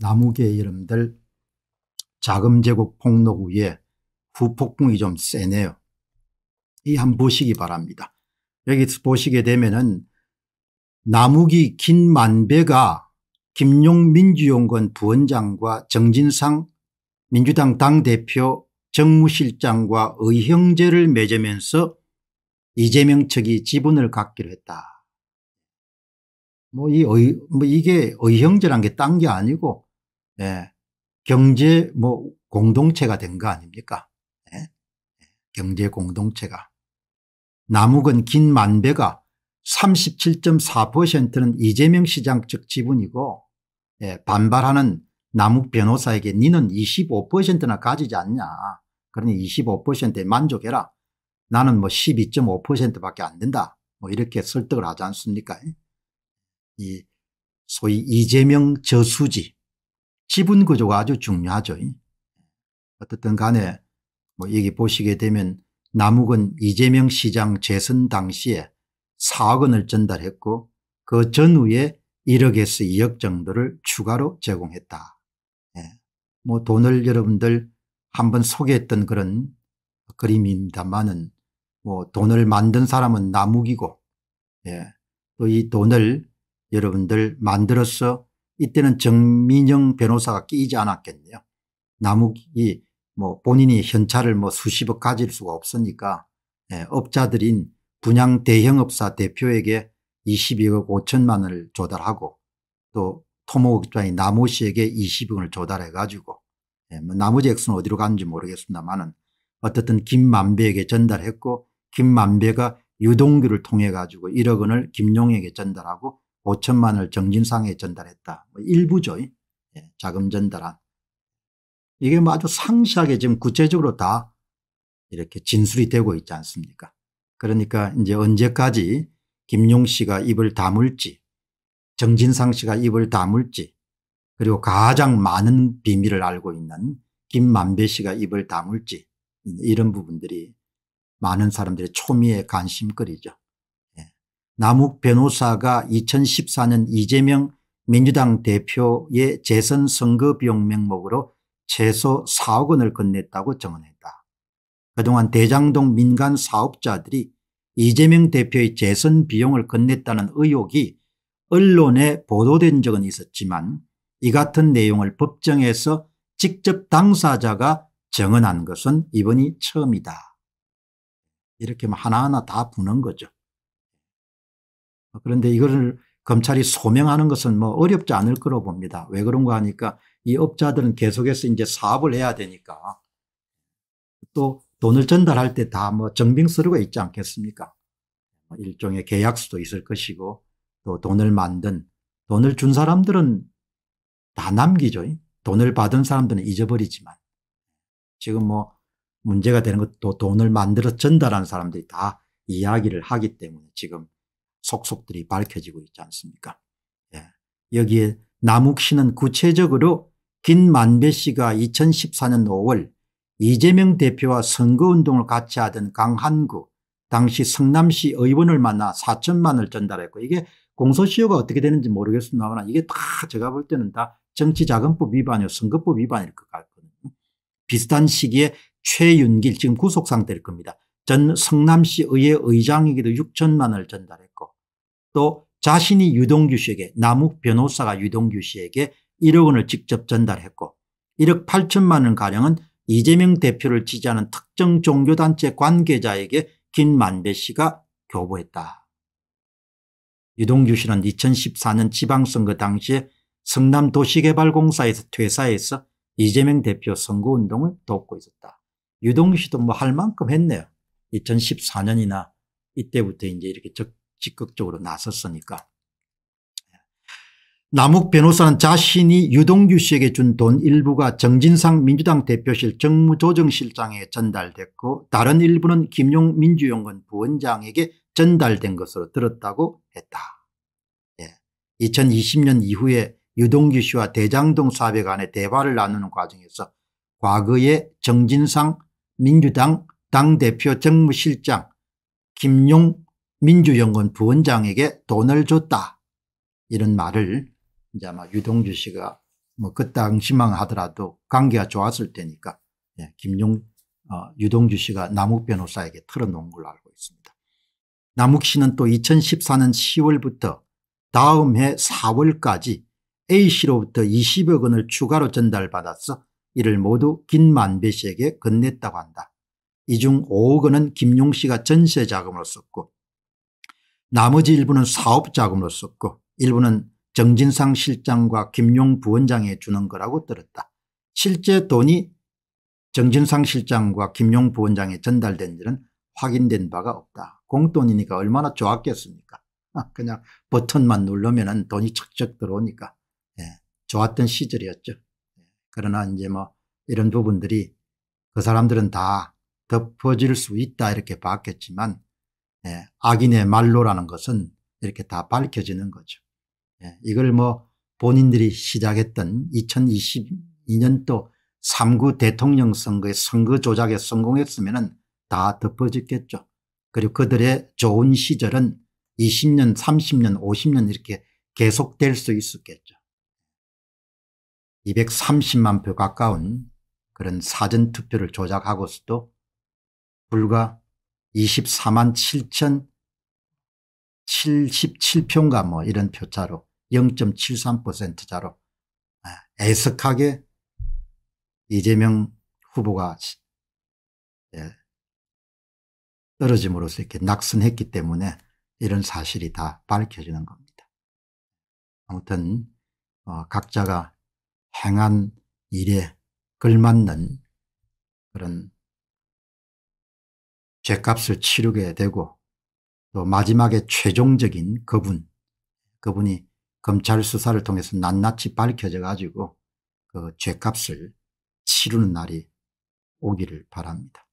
남욱의 이름들 자금제국 폭로 후에 후폭풍이 좀 세네요. 이 한 보시기 바랍니다. 여기서 보시게 되면은 나무기 김 만배가 김용 민주연구원 부원장과 정진상 민주당 당대표 정무실장과 의형제를 맺으면서 이재명 측이 지분을 갖기로 했다. 뭐, 이 의, 뭐 이게 의형제란 게 딴 게 아니고 예, 경제 뭐 공동체가 된 거 아닙니까? 예? 예, 경제 공동체가. 남욱은 긴 만배가 37.4%는 이재명 시장 측 지분이고 예, 반발하는 남욱 변호사에게 니는 25%나 가지지 않냐. 그러니 25%에 만족해라. 나는 뭐 12.5%밖에 안 된다. 뭐 이렇게 설득을 하지 않습니까? 이 소위 이재명 저수지 지분 구조가 아주 중요하죠. 어떻든 간에 뭐 여기 보시게 되면 남욱은 이재명 시장 재선 당시에 4억 원을 전달했고 그 전후에 1억에서 2억 정도를 추가로 제공했다. 예. 뭐 돈을 여러분들 한번 소개했던 그런 그림입니다만은 뭐 돈을 만든 사람은 남욱이고 예. 또 이 돈을 여러분들 만들어서 이때는 정민영 변호사가 끼지 않았겠네요. 남욱이 뭐 본인이 현찰을 뭐 수십억 가질 수가 없으니까 예, 업자들인 분양 대형업사 대표에게 22억 5천만 원을 조달하고 또 토목업자인 나모 씨에게 20억을 조달해 가지고 예, 뭐 나머지 액수는 어디로 갔는지 모르겠습니다만은 어떻든 김만배에게 전달했고 김만배가 유동규를 통해 가지고 1억 원을 김용에게 전달하고 5천만을 정진상에 전달했다. 뭐 일부죠. 예, 자금 전달한. 이게 뭐 아주 상시하게 지금 구체적으로 다 이렇게 진술이 되고 있지 않습니까? 그러니까 이제 언제까지 김용 씨가 입을 다물지 정진상 씨가 입을 다물지 그리고 가장 많은 비밀을 알고 있는 김만배 씨가 입을 다물지 이런 부분들이 많은 사람들의 초미의 관심거리죠. 남욱 변호사가 2014년 이재명 민주당 대표의 재선 선거 비용 명목으로 최소 4억 원을 건넸다고 증언했다. 그동안 대장동 민간 사업자들이 이재명 대표의 재선 비용을 건넸다는 의혹이 언론에 보도된 적은 있었지만 이 같은 내용을 법정에서 직접 당사자가 증언한 것은 이번이 처음이다. 이렇게 뭐 하나하나 다 부는 거죠. 어, 그런데 이거를 검찰이 소명하는 것은 뭐 어렵지 않을 거로 봅니다. 왜 그런가 하니까 이 업자들은 계속해서 이제 사업을 해야 되니까 또 돈을 전달할 때 다 뭐 정빙서류가 있지 않겠습니까? 뭐 일종의 계약서도 있을 것이고 또 돈을 만든 돈을 준 사람들은 다 남기죠. 돈을 받은 사람들은 잊어버리지만 지금 뭐 문제가 되는 것도 돈을 만들어 전달한 사람들이 다 이야기를 하기 때문에 지금 속속들이 밝혀지고 있지 않습니까? 예. 여기에 남욱 씨는 구체적으로 김만배 씨가 2014년 5월 이재명 대표와 선거운동을 같이 하던 강한구 당시 성남시 의원을 만나 4천만을 전달했고 이게 공소시효가 어떻게 되는지 모르겠습니다만 이게 다 제가 볼 때는 다 정치자금법 위반이요 선거법 위반일 것 같거든요. 비슷한 시기에 최윤길 지금 구속상태일 겁니다. 전 성남시 의회 의장에게도 6천만을 전달했고 또 자신이 유동규 씨에게 남욱 변호사가 유동규 씨에게 1억 원을 직접 전달했고 1억 8천만 원가량은 이재명 대표를 지지하는 특정 종교단체 관계자에게 김만배 씨가 교부했다. 유동규 씨는 2014년 지방선거 당시에 성남도시개발공사에서 퇴사해서 이재명 대표 선거운동을 돕고 있었다. 유동규 씨도 뭐 할 만큼 했네요. 2014년이나 이때부터 이제 이렇게 적, 적극적으로 나섰으니까. 남욱 변호사는 자신이 유동규 씨에게 준 돈 일부가 정진상 민주당 대표실 정무조정실장에 전달됐고 다른 일부는 김용 민주연구 부원장에게 전달된 것으로 들었다고 했다. 2020년 예. 이후에 유동규 씨와 대장동 사업에 관해 대화를 나누는 과정에서 과거의 정진상 민주당 당대표 정무실장 김용 민주연구 부원장에게 돈을 줬다. 이런 말을 이제 아마 유동주 씨가 뭐그 당시만 하더라도 관계가 좋았을 테니까 예, 김용 어, 유동주 씨가 남욱 변호사에게 털어놓은 걸로 알고 있습니다. 남욱 씨는 또 2014년 10월부터 다음 해 4월까지 A씨로부터 20억 원을 추가로 전달받았어 이를 모두 김만배 씨에게 건넸다고 한다. 이 중 5억 원은 김용 씨가 전세 자금으로 썼고 나머지 일부는 사업 자금으로 썼고 일부는 정진상 실장과 김용 부원장에 주는 거라고 들었다. 실제 돈이 정진상 실장과 김용 부원장에 전달된 일은 확인된 바가 없다. 공돈이니까 얼마나 좋았겠습니까 아, 그냥 버튼만 누르면 돈이 척척 들어오니까 예, 좋았던 시절이었죠. 예, 그러나 이제 뭐 이런 부분들이 그 사람들은 다 덮어질 수 있다 이렇게 봤겠지만 예, 악인의 말로라는 것은 이렇게 다 밝혀지는 거죠. 예, 이걸 뭐 본인들이 시작했던 2022년도 3구 대통령 선거의 선거 조작에 성공했으면 다 덮어졌겠죠. 그리고 그들의 좋은 시절은 20년, 30년, 50년 이렇게 계속될 수 있었겠죠. 230만 표 가까운 그런 사전투표를 조작하고서도 불과 24만 7천 77표인가 뭐 이런 표차로 0.73%자로 아, 애석하게 이재명 후보가 예, 떨어짐으로써 이렇게 낙선했기 때문에 이런 사실이 다 밝혀지는 겁니다. 아무튼 어, 각자가 행한 일에 걸맞는 그런 죄값을 치르게 되고 또 마지막에 최종적인 그분, 그분이 검찰 수사를 통해서 낱낱이 밝혀져 가지고 그 죄값을 치르는 날이 오기를 바랍니다.